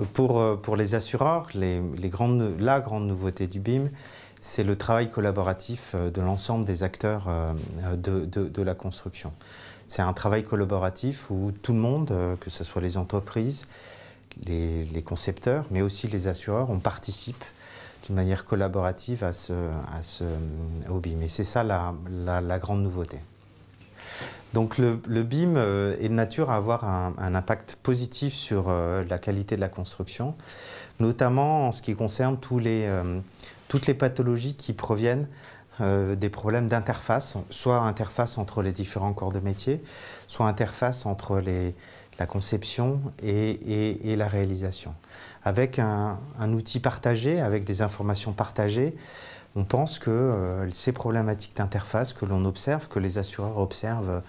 Euh, pour, les assureurs, les, la grande nouveauté du BIM, c'est le travail collaboratif euh, de l'ensemble des acteurs euh, de, la construction. C'est un travail collaboratif où tout le monde, que ce soit les entreprises, les, concepteurs, mais aussi les assureurs, on participe d'une manière collaborative à ce, à c'est ça la grande nouveauté. Donc le, BIM euh, est de nature à avoir un, impact positif sur euh, la qualité de la construction, notamment en ce qui concerne euh, toutes les pathologies qui proviennent des problèmes d'interface, soit interface entre les différents corps de métier, soit interface entre la conception et, la réalisation. Avec un outil partagé, avec des informations partagées, on pense que euh, ces problématiques d'interface que l'on observe, que les assureurs observent, euh,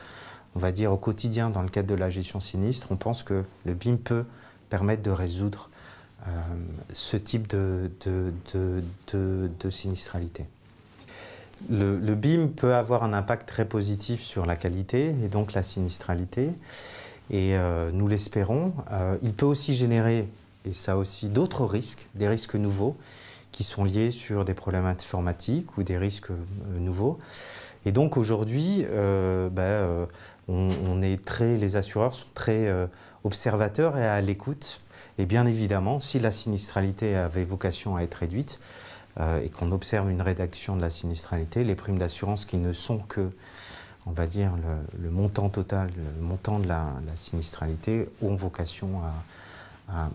on va dire, au quotidien dans le cadre de la gestion sinistre, on pense que le BIM peut permettre de résoudre euh, ce type de, sinistralité. Le, BIM peut avoir un impact très positif sur la qualité et donc la sinistralité, et nous l'espérons. il peut aussi générer, et ça aussi, d'autres risques, des risques nouveaux, qui sont liés sur des problèmes informatiques ou des risques euh, nouveaux. Et donc aujourd'hui, euh, bah, euh, on, est très, les assureurs sont très observateurs et à l'écoute. Et bien évidemment, si la sinistralité avait vocation à être réduite et qu'on observe une rédaction de la sinistralité, les primes d'assurance qui ne sont que, on va dire, le, montant total, le montant de la, la sinistralité, ont vocation à,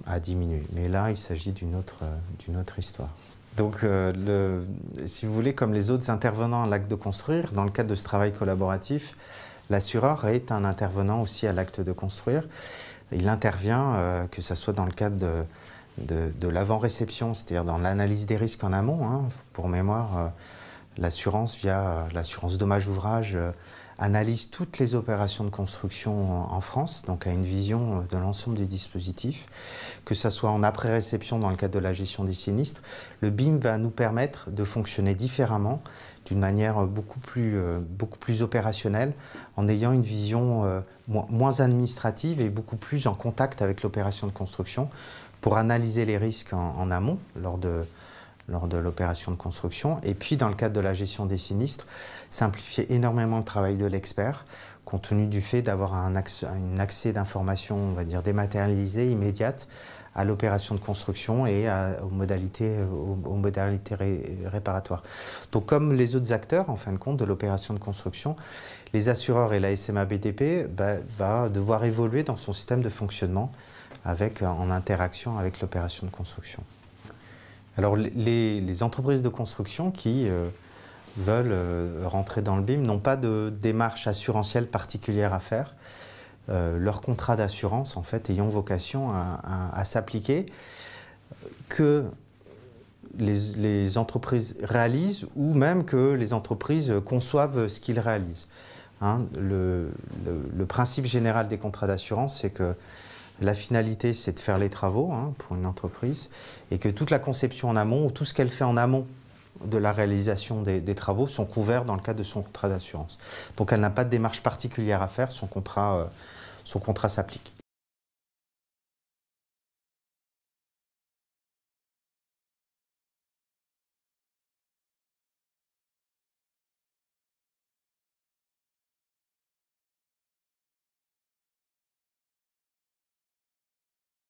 à diminuer. Mais là, il s'agit d'une autre, euh, d'une autre histoire. Donc, euh, si vous voulez, comme les autres intervenants à l'acte de construire, dans le cadre de ce travail collaboratif, l'assureur est un intervenant aussi à l'acte de construire. Il intervient, euh, que ce soit dans le cadre de, de, l'avant-réception, c'est-à-dire dans l'analyse des risques en amont. Hein, pour mémoire, L'assurance, via euh, l'assurance dommage ouvrage, euh, analyse toutes les opérations de construction en France, donc a une vision euh, de l'ensemble des dispositifs, que ce soit en après-réception dans le cadre de la gestion des sinistres. Le BIM va nous permettre de fonctionner différemment, d'une manière beaucoup plus, beaucoup plus opérationnelle, en ayant une vision moins administrative et beaucoup plus en contact avec l'opération de construction pour analyser les risques en amont lors de lors de l'opération de construction. Et puis, dans le cadre de la gestion des sinistres, simplifier énormément le travail de l'expert, compte tenu du fait d'avoir un, accès d'informations, on va dire, dématérialisées immédiate, à l'opération de construction et aux modalités, réparatoires. Donc comme les autres acteurs, en fin de compte, de l'opération de construction, les assureurs et la SMA BTP bah, va devoir évoluer dans son système de fonctionnement en interaction avec l'opération de construction. Alors les, entreprises de construction qui euh, veulent euh, rentrer dans le BIM n'ont pas de démarche assurantielle particulière à faire. Leurs leur contrat d'assurance, en fait, ayant vocation à, s'appliquer, que les, entreprises réalisent ou même que les entreprises conçoivent ce qu'ils réalisent. Hein, le, principe général des contrats d'assurance, c'est que la finalité, c'est de faire les travaux hein, pour une entreprise et que toute la conception en amont ou tout ce qu'elle fait en amont de la réalisation des, travaux sont couverts dans le cadre de son contrat d'assurance. Donc elle n'a pas de démarche particulière à faire, son contrat, euh, son contrat s'applique.